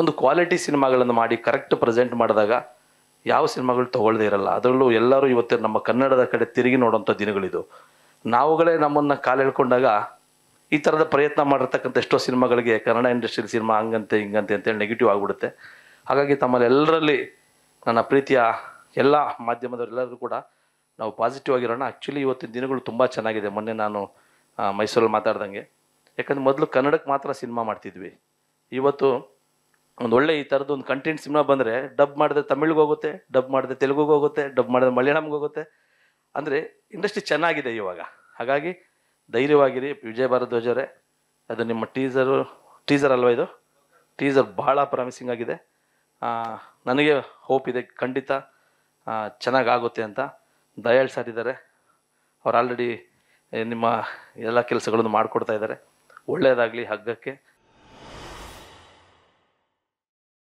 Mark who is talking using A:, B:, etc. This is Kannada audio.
A: ಒಂದು ಕ್ವಾಲಿಟಿ ಸಿನಿಮಾಗಳನ್ನು ಮಾಡಿ ಕರೆಕ್ಟ್ ಪ್ರೆಸೆಂಟ್ ಮಾಡಿದಾಗ ಯಾವ ಸಿನಿಮಾಗಳು ತೊಗೊಳ್ಳದೇ ಇರಲ್ಲ ಅದರಲ್ಲೂ ಎಲ್ಲರೂ ಇವತ್ತು ನಮ್ಮ ಕನ್ನಡದ ಕಡೆ ತಿರುಗಿ ನೋಡುವಂಥ ದಿನಗಳಿದು ನಾವುಗಳೇ ನಮ್ಮನ್ನು ಕಾಲೆಳ್ಕೊಂಡಾಗ ಈ ಥರದ ಪ್ರಯತ್ನ ಮಾಡಿರ್ತಕ್ಕಂಥ ಎಷ್ಟೋ ಸಿನಿಮಾಗಳಿಗೆ ಕನ್ನಡ ಇಂಡಸ್ಟ್ರಿಯಲ್ಲಿ ಸಿನಿಮಾ ಹಂಗಂತೆ ಹಿಂಗಂತೆ ಅಂತೇಳಿ ನೆಗೆಟಿವ್ ಆಗಿಬಿಡುತ್ತೆ ಹಾಗಾಗಿ ತಮ್ಮಲ್ಲೆಲ್ಲರಲ್ಲಿ ನನ್ನ ಪ್ರೀತಿಯ ಎಲ್ಲ ಮಾಧ್ಯಮದವರೆಲ್ಲರೂ ಕೂಡ ನಾವು ಪಾಸಿಟಿವ್ ಆಗಿರೋಣ ಆ್ಯಕ್ಚುಲಿ ಇವತ್ತಿನ ದಿನಗಳು ತುಂಬ ಚೆನ್ನಾಗಿದೆ ಮೊನ್ನೆ ನಾನು ಮೈಸೂರಲ್ಲಿ ಮಾತಾಡ್ದಂಗೆ ಯಾಕಂದರೆ ಮೊದಲು ಕನ್ನಡಕ್ಕೆ ಮಾತ್ರ ಸಿನಿಮಾ ಮಾಡ್ತಿದ್ವಿ ಇವತ್ತು ಒಂದು ಒಳ್ಳೆ ಈ ಥರದ್ದು ಒಂದು ಕಂಟೆಂಟ್ ಸಿನಿಮಾ ಬಂದರೆ ಡಬ್ ಮಾಡಿದ್ರೆ ತಮಿಳಿಗೆ ಹೋಗುತ್ತೆ ಡಬ್ ಮಾಡಿದ್ರೆ ತೆಲುಗುಗೆ ಹೋಗುತ್ತೆ ಡಬ್ ಮಾಡಿದ್ರೆ ಮಲಯಾಳಂಗೆ ಹೋಗುತ್ತೆ ಅಂದರೆ ಇಂಡಸ್ಟ್ರಿ ಚೆನ್ನಾಗಿದೆ ಇವಾಗ ಹಾಗಾಗಿ ಧೈರ್ಯವಾಗಿರಿ ವಿಜಯ ಭಾರದ್ವಾಜವರೇ ಅದು ನಿಮ್ಮ ಟೀಸರು ಟೀಸರ್ ಅಲ್ವಾ ಇದು ಟೀಸರ್ ಭಾಳ ಪ್ರಾಮಿಸಿಂಗ್ ಆಗಿದೆ ನನಗೆ ಹೋಪ್ ಇದೆ ಖಂಡಿತ ಚೆನ್ನಾಗಾಗುತ್ತೆ ಅಂತ ದಯಾಳ್ ಸರ್ ಇದ್ದಾರೆ ಅವ್ರು ಆಲ್ರೆಡಿ ನಿಮ್ಮ ಎಲ್ಲ ಕೆಲಸಗಳನ್ನು ಮಾಡಿಕೊಡ್ತಾ ಇದ್ದಾರೆ ಒಳ್ಳೆಯದಾಗಲಿ ಹಗ್ಗಕ್ಕೆ